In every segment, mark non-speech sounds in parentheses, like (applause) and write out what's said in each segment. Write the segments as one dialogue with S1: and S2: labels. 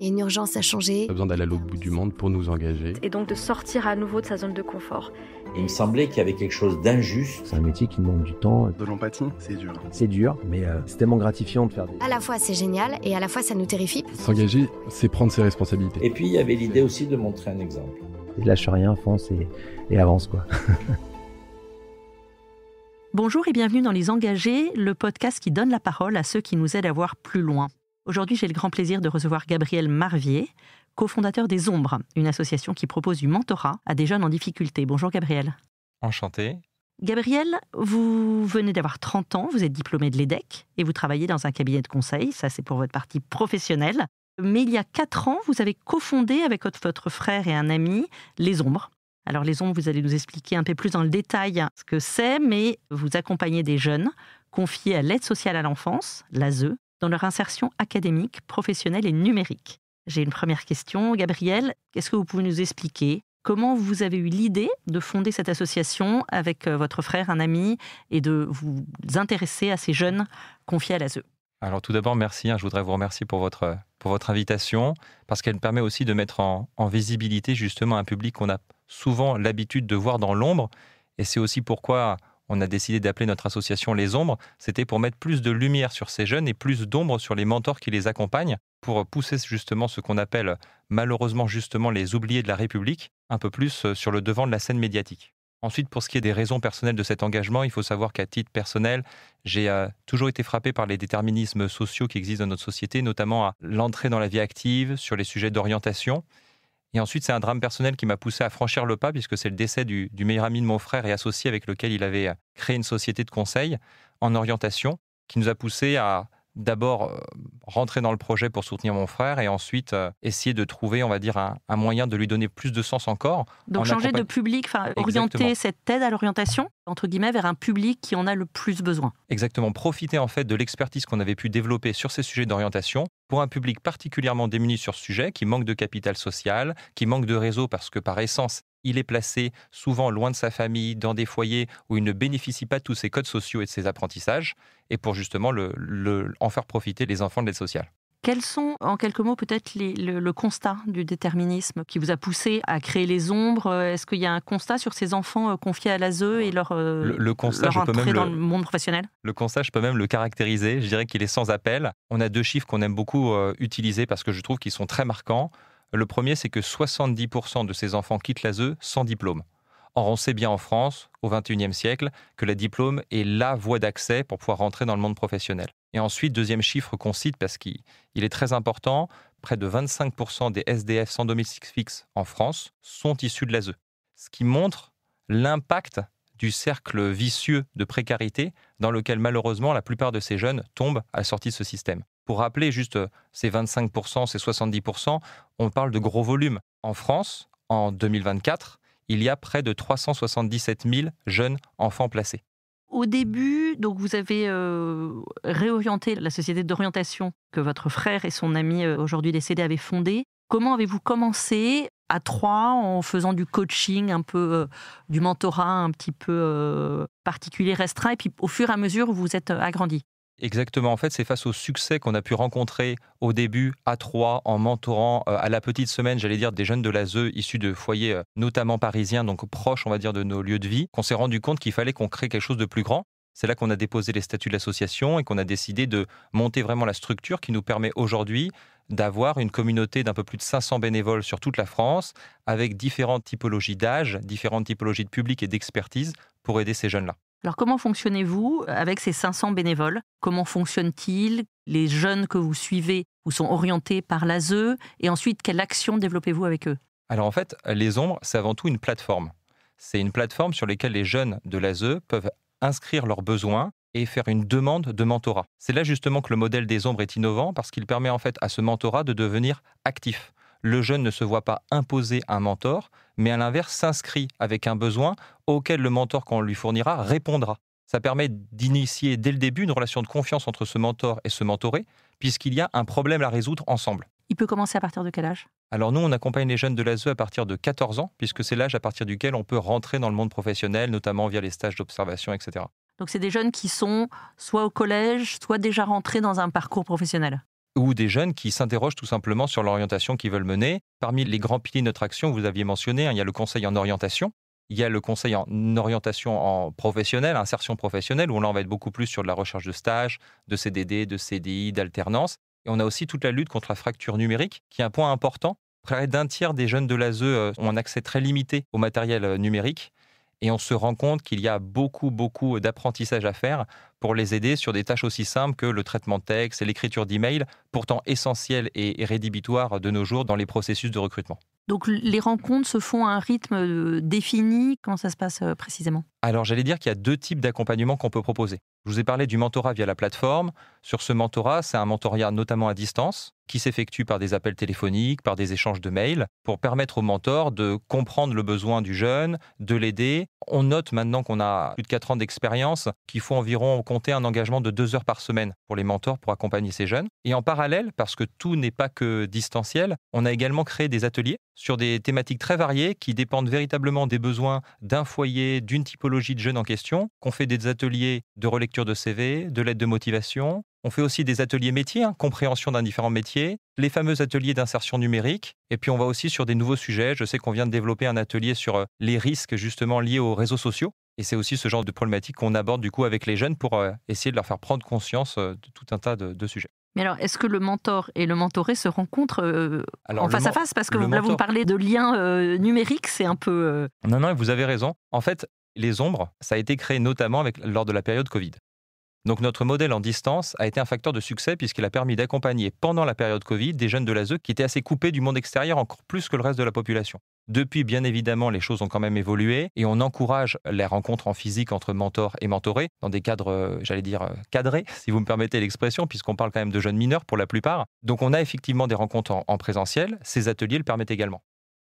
S1: Il y a une urgence à changer.
S2: On a besoin d'aller à l'autre bout du monde pour nous engager.
S1: Et donc de sortir à nouveau de sa zone de confort.
S2: Il me semblait qu'il y avait quelque chose d'injuste. C'est un métier qui demande du temps. De l'empathie, c'est dur. C'est dur, mais euh, c'est tellement gratifiant de faire des...
S1: À la fois c'est génial et à la fois ça nous terrifie.
S2: S'engager, c'est prendre ses responsabilités. Et puis il y avait l'idée aussi de montrer un exemple. Et lâche rien, fonce et avance quoi.
S1: (laughs) Bonjour et bienvenue dans Les Engagés, le podcast qui donne la parole à ceux qui nous aident à voir plus loin. Aujourd'hui, j'ai le grand plaisir de recevoir Gabriel Marvier, cofondateur des Ombres, une association qui propose du mentorat à des jeunes en difficulté. Bonjour Gabriel. Enchanté. Gabriel, vous venez d'avoir 30 ans, vous êtes diplômé de l'EDEC et vous travaillez dans un cabinet de conseil, ça c'est pour votre partie professionnelle. Mais il y a 4 ans, vous avez cofondé avec votre frère et un ami Les Ombres. Alors Les Ombres, vous allez nous expliquer un peu plus dans le détail ce que c'est, mais vous accompagnez des jeunes confiés à l'aide sociale à l'enfance, l'ASE, dans leur insertion académique, professionnelle et numérique. J'ai une première question. Gabriel, quest ce que vous pouvez nous expliquer comment vous avez eu l'idée de fonder cette association avec euh, votre frère, un ami, et de vous intéresser à ces jeunes confiés à l'ASE e
S2: alors tout d'abord, merci. Hein. je voudrais vous remercier pour votre, pour votre invitation, parce qu'elle permet aussi de mettre en, en visibilité justement un public qu'on a souvent l'habitude de voir dans l'ombre. Et c'est aussi pourquoi on a décidé d'appeler notre association Les Ombres. C'était pour mettre plus de lumière sur ces jeunes et plus d'ombre sur les mentors qui les accompagnent, pour pousser justement ce qu'on appelle malheureusement justement les oubliés de la République un peu plus euh, sur le devant de la scène médiatique. Ensuite, pour ce qui est des raisons personnelles de cet engagement, il faut savoir qu'à titre personnel, j'ai euh, toujours été frappé par les déterminismes sociaux qui existent dans notre société, notamment à l'entrée dans la vie active, sur les sujets d'orientation. Et ensuite, c'est un drame personnel qui m'a poussé à franchir le pas, puisque c'est le décès du, meilleur ami de mon frère et associé avec lequel il avait euh, créé une société de conseil en orientation, qui nous a poussé à d'abord euh, rentrer dans le projet pour soutenir mon frère et ensuite euh, essayer de trouver, on va dire, un, moyen de lui donner plus de sens encore. Donc changer de
S1: public, orienter cette aide à l'orientation, entre guillemets, vers un public qui en a le plus besoin.
S2: Exactement, profiter en fait de l'expertise qu'on avait pu développer sur ces sujets d'orientation pour un public particulièrement démuni sur ce sujet, qui manque de capital social, qui manque de réseau parce que par essence, il est placé souvent loin de sa famille, dans des foyers où il ne bénéficie pas de tous ses codes sociaux et de ses apprentissages, et pour justement le, en faire profiter les enfants de l'aide sociale.
S1: Quels sont, en quelques mots, peut-être le, constat du déterminisme qui vous a poussé à créer les ombres Est-ce qu'il y a un constat sur ces enfants euh, confiés à l'ASE et leur, le, dans le, monde professionnel
S2: Le constat, je peux même le caractériser. Je dirais qu'il est sans appel. On a deux chiffres qu'on aime beaucoup euh, utiliser parce que je trouve qu'ils sont très marquants. Le premier, c'est que 70% de ces enfants quittent l'ASE sans diplôme. Or, on sait bien en France, au XXIe siècle, que le diplôme est la voie d'accès pour pouvoir rentrer dans le monde professionnel. Et ensuite, deuxième chiffre qu'on cite parce qu'il est très important, près de 25% des SDF sans domicile fixe en France sont issus de l'ASE. Ce qui montre l'impact du cercle vicieux de précarité dans lequel malheureusement la plupart de ces jeunes tombent à la sortie de ce système. Pour rappeler juste euh, ces 25%, ces 70%, on parle de gros volumes. En France, en 2024, il y a près de 377 000 jeunes enfants placés.
S1: Au début, donc vous avez euh, réorienté la société d'orientation que votre frère et son ami euh, aujourd'hui décédé avaient fondée. Comment avez-vous commencé à trois en faisant du coaching, un peu du mentorat un petit peu particulier, restreint, et puis au fur et à mesure vous vous êtes agrandi
S2: Exactement. En fait, c'est face au succès qu'on a pu rencontrer au début à Troyes en mentorant euh, à la petite semaine, j'allais dire, des jeunes de ZE issus de foyers euh, notamment parisiens, donc proches, on va dire, de nos lieux de vie, qu'on s'est rendu compte qu'il fallait qu'on crée quelque chose de plus grand. C'est là qu'on a déposé les statuts de l'association et qu'on a décidé de monter vraiment la structure qui nous permet aujourd'hui d'avoir une communauté d'un peu plus de 500 bénévoles sur toute la France, avec différentes typologies d'âge, différentes typologies de public et d'expertise pour aider ces jeunes-là.
S1: Alors comment fonctionnez-vous euh, avec ces 500 bénévoles Comment fonctionnent-ils Les jeunes que vous suivez ou sont orientés par l'ASE Et ensuite, quelle action développez-vous
S2: avec eux Alors en fait, euh, les ombres, c'est avant tout une plateforme. C'est une plateforme sur laquelle les jeunes de l'ASE peuvent inscrire leurs besoins et faire une demande de mentorat. C'est là justement que le modèle des ombres est innovant parce qu'il permet en fait à ce mentorat de devenir actif. Le jeune ne se voit pas imposer un mentor, mais à l'inverse s'inscrit avec un besoin auquel le mentor qu'on lui fournira répondra. Ça permet d'initier dès le début une relation de confiance entre ce mentor et ce mentoré, puisqu'il y a un problème à résoudre ensemble.
S1: Il peut commencer à partir de quel âge
S2: Alors nous, on accompagne les jeunes de l'ASE à partir de 14 ans, puisque c'est l'âge à partir duquel on peut rentrer dans le monde professionnel, notamment via les stages d'observation, etc.
S1: Donc c'est des jeunes qui sont soit au collège, soit déjà rentrés dans un parcours professionnel
S2: ou des jeunes qui s'interrogent tout simplement sur l'orientation qu'ils veulent mener. Parmi les grands piliers de notre action, vous aviez mentionné, hein, il y a le conseil en orientation, il y a le conseil en orientation en professionnelle, insertion professionnelle, où on va être beaucoup plus sur de la recherche de stage, de CDD, de CDI, d'alternance. Et on a aussi toute la lutte contre la fracture numérique, qui est un point important. Près d'un tiers des jeunes de l'ASE euh, ont un accès très limité au matériel euh, numérique et on se rend compte qu'il y a beaucoup, beaucoup d'apprentissage à faire pour les aider sur des tâches aussi simples que le traitement de texte et l'écriture d'emails, pourtant essentielles et rédhibitoires de nos jours dans les processus de recrutement.
S1: Donc les rencontres se font à un rythme euh, défini Comment ça se passe euh, précisément
S2: Alors j'allais dire qu'il y a deux types d'accompagnement qu'on peut proposer. Je vous ai parlé du mentorat via la plateforme. Sur ce mentorat, c'est un mentorat notamment à distance qui s'effectue par des appels téléphoniques, par des échanges de mails, pour permettre au mentor de comprendre le besoin du jeune, de l'aider. On note maintenant qu'on a plus de 4 ans d'expérience qu'il faut environ compter un engagement de 2 heures par semaine pour les mentors pour accompagner ces jeunes. Et en parallèle, parce que tout n'est pas que distanciel, on a également créé des ateliers sur des thématiques très variées qui dépendent véritablement des besoins d'un foyer, d'une typologie de jeunes en question, qu'on fait des ateliers de relais de CV, de l'aide de motivation. On fait aussi des ateliers métiers, hein, compréhension d'un différent métier, les fameux ateliers d'insertion numérique. Et puis on va aussi sur des nouveaux sujets. Je sais qu'on vient de développer un atelier sur euh, les risques justement liés aux réseaux sociaux. Et c'est aussi ce genre de problématique qu'on aborde du coup avec les jeunes pour euh, essayer de leur faire prendre conscience euh, de tout un tas de, sujets.
S1: Mais alors, est-ce que le mentor et le mentoré se rencontrent en face à face Parce que là, vous parlez de liens numériques, c'est un peu.
S2: Non, non, vous avez raison. En fait, les ombres, ça a été créé notamment avec, lors de la période Covid. Donc notre modèle en distance a été un facteur de succès puisqu'il a permis d'accompagner pendant la période Covid des jeunes de l'ASE qui étaient assez coupés du monde extérieur encore plus que le reste de la population. Depuis, bien évidemment, les choses ont quand même évolué et on encourage les rencontres en physique entre mentors et mentorés dans des cadres, euh, j'allais dire, euh, cadrés, (laughs) si vous me permettez l'expression, puisqu'on parle quand même de jeunes mineurs pour la plupart. Donc on a effectivement des rencontres en présentiel, ces ateliers le permettent également.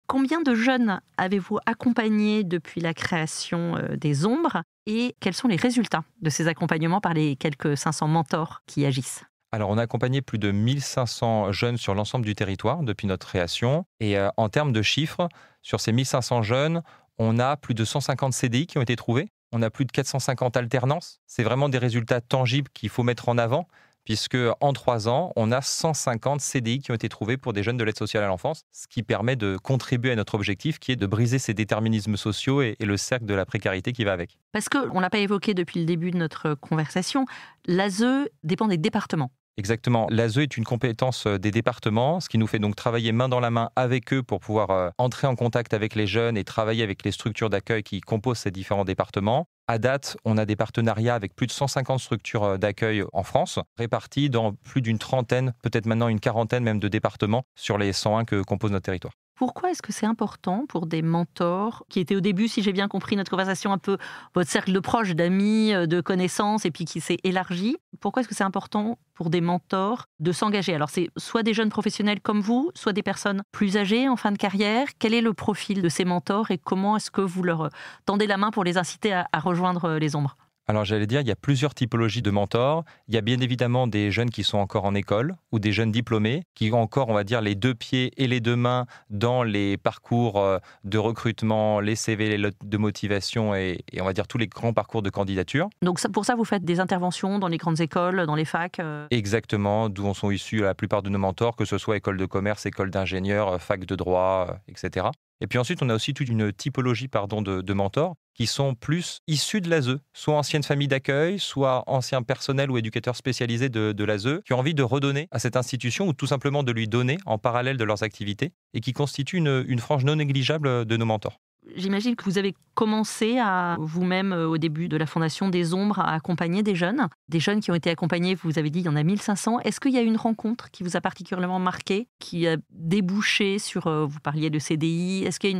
S1: Combien de jeunes avez-vous accompagnés depuis la création euh, des Ombres et quels sont les résultats de ces accompagnements par les quelques 500 mentors
S2: qui agissent alors, on a accompagné plus de 1500 jeunes sur l'ensemble du territoire depuis notre création. Et euh, en termes de chiffres, sur ces 1500 jeunes, on a plus de 150 CDI qui ont été trouvés. On a plus de 450 alternances. C'est vraiment des résultats tangibles qu'il faut mettre en avant puisque en trois ans, on a 150 CDI qui ont été trouvés pour des jeunes de l'aide sociale à l'enfance, ce qui permet de contribuer à notre objectif qui est de briser ces déterminismes sociaux et, le cercle de la précarité qui va avec.
S1: Parce qu'on ne l'a pas évoqué depuis le début de notre conversation, l'ASE dépend des départements.
S2: Exactement. L'ASE est une compétence euh, des départements, ce qui nous fait donc travailler main dans la main avec eux pour pouvoir euh, entrer en contact avec les jeunes et travailler avec les structures d'accueil qui composent ces différents départements. À date, on a des partenariats avec plus de 150 structures euh, d'accueil en France, réparties dans plus d'une trentaine, peut-être maintenant une quarantaine même de départements sur les 101 que compose notre territoire.
S1: Pourquoi est-ce que c'est important pour des mentors qui étaient au début, si j'ai bien compris notre conversation, un peu votre cercle de proches, d'amis, euh, de connaissances, et puis qui s'est élargi Pourquoi est-ce que c'est important pour des mentors de s'engager Alors c'est soit des jeunes professionnels comme vous, soit des personnes plus âgées en fin de carrière. Quel est le profil de ces mentors et comment est-ce que vous leur tendez la main pour les inciter à, à
S2: rejoindre euh, les ombres alors j'allais dire, il y a plusieurs typologies de mentors. Il y a bien évidemment des jeunes qui sont encore en école ou des jeunes diplômés qui ont encore, on va dire, les deux pieds et les deux mains dans les parcours euh, de recrutement, les CV, les lots de motivation et, on va dire tous les grands parcours de candidature.
S1: Donc pour ça, vous faites des interventions dans les grandes écoles, dans les facs euh
S2: Exactement, d'où sont issus la plupart de nos mentors, que ce soit école de commerce, école d'ingénieur, euh, fac de droit, etc. Et puis ensuite, on a aussi toute une typologie pardon, de, de mentors qui sont plus issus de l'ASE, soit anciennes familles d'accueil, soit anciens personnels ou éducateurs spécialisés de, de l'ASE, qui ont envie de redonner à cette institution ou tout simplement de lui donner en parallèle de leurs activités et qui constituent une, frange non négligeable de nos mentors.
S1: J'imagine que vous avez commencé à vous-même euh, au début de la fondation des ombres à accompagner des jeunes, des jeunes qui ont été accompagnés, vous avez dit il y en a 1500. Est-ce qu'il y a une rencontre qui vous a particulièrement marqué, qui a débouché sur euh, vous parliez de CDI, est-ce qu'il y a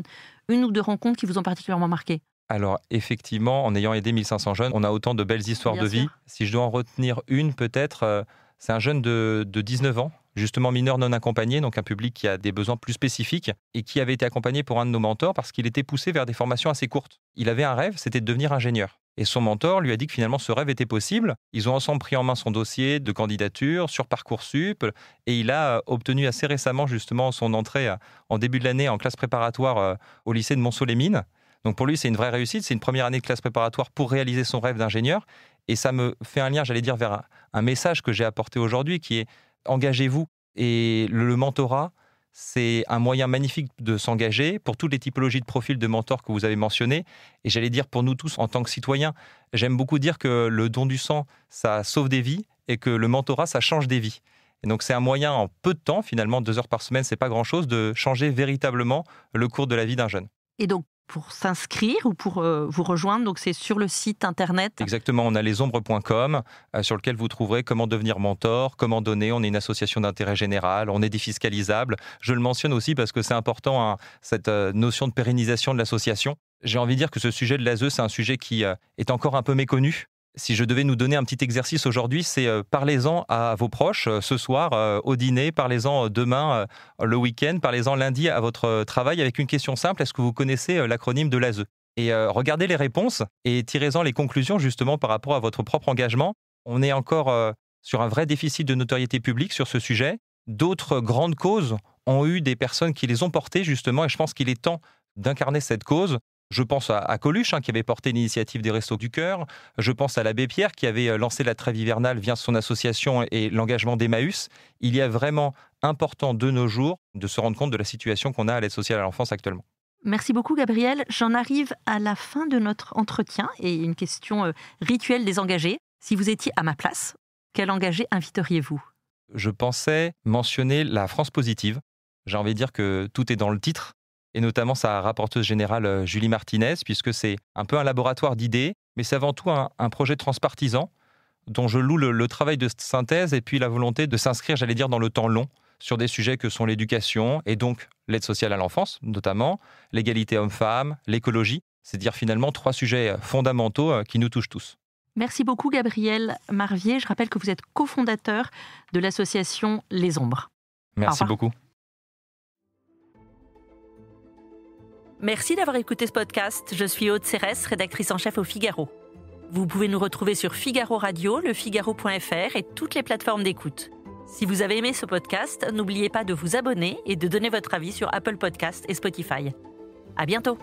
S1: une, une ou deux rencontres qui vous ont particulièrement marqué
S2: alors effectivement, en ayant aidé 1500 jeunes, on a autant de belles histoires de vie. Si je dois en retenir une, peut-être, euh, c'est un jeune de, 19 ans, justement mineur non accompagné, donc un public qui a des besoins plus spécifiques et qui avait été accompagné pour un de nos mentors parce qu'il était poussé vers des formations assez courtes. Il avait un rêve, c'était de devenir ingénieur. Et son mentor lui a dit que finalement ce rêve était possible. Ils ont ensemble pris en main son dossier de candidature sur Parcoursup et il a euh, obtenu assez récemment justement son entrée euh, en début de l'année en classe préparatoire au lycée de mont les mines donc pour lui, c'est une vraie réussite. C'est une première année de classe préparatoire pour réaliser son rêve d'ingénieur. Et ça me fait un lien, j'allais dire, vers un, message que j'ai apporté aujourd'hui qui est engagez-vous. Et le, mentorat, c'est un moyen magnifique de s'engager pour toutes les typologies de profils de mentors que vous avez mentionnés. Et j'allais dire pour nous tous en tant que citoyens, j'aime beaucoup dire que le don du sang, ça sauve des vies et que le mentorat, ça change des vies. Et donc c'est un moyen en peu de temps, finalement, deux heures par semaine, c'est pas grand-chose, de changer véritablement le cours de la vie d'un jeune.
S1: Et donc pour s'inscrire ou pour euh, vous rejoindre. Donc c'est sur le site internet.
S2: Exactement, on a lesombres.com euh, sur lequel vous trouverez comment devenir mentor, comment donner. On est une association d'intérêt général, on est défiscalisable. Je le mentionne aussi parce que c'est important, hein, cette euh, notion de pérennisation de l'association. J'ai envie de dire que ce sujet de l'ASE, c'est un sujet qui est encore un peu méconnu si je devais nous donner un petit exercice aujourd'hui, c'est euh, parlez-en à vos proches euh, ce soir euh, au dîner, parlez-en demain le week-end, parlez-en lundi à votre travail avec une question simple est-ce que vous connaissez l'acronyme de l'ASE Et regardez les réponses et tirez-en les conclusions justement par rapport à votre propre engagement. On est encore sur un vrai déficit de notoriété publique sur ce sujet. D'autres grandes causes ont eu des personnes qui les ont portées justement et je pense qu'il est temps d'incarner cette cause je pense à, Coluche, hein, qui avait porté l'initiative des Restos du Cœur. Je pense à l'abbé Pierre, qui avait euh, lancé la trêve hivernale via son association et l'engagement d'Emmaüs. Il y a vraiment important de nos jours de se rendre compte de la situation qu'on a à l'aide sociale à l'enfance actuellement.
S1: Merci beaucoup Gabriel. J'en arrive à la fin de notre entretien et une question euh, rituelle des engagés. Si vous étiez à ma place, quel engagé inviteriez-vous
S2: Je pensais mentionner la France positive. J'ai envie de dire que tout est dans le titre et notamment sa rapporteuse générale euh, Julie Martinez, puisque c'est un peu un laboratoire d'idées, mais c'est avant tout un, projet transpartisan dont je loue le, le, travail de synthèse et puis la volonté de s'inscrire, j'allais dire, dans le temps long sur des sujets que sont l'éducation et donc l'aide sociale à l'enfance, notamment l'égalité homme-femme, l'écologie, c'est-à-dire finalement trois sujets euh, fondamentaux euh, qui nous touchent tous.
S1: Merci beaucoup Gabriel Marvier. Je rappelle que vous êtes cofondateur de l'association Les Ombres. Merci beaucoup. Merci d'avoir écouté ce podcast. Je suis Aude Cérès, rédactrice en chef au Figaro. Vous pouvez nous retrouver sur Figaro Radio, lefigaro.fr et toutes les plateformes d'écoute. Si vous avez aimé ce podcast, n'oubliez pas de vous abonner et de donner votre avis sur Apple Podcasts et Spotify. À bientôt!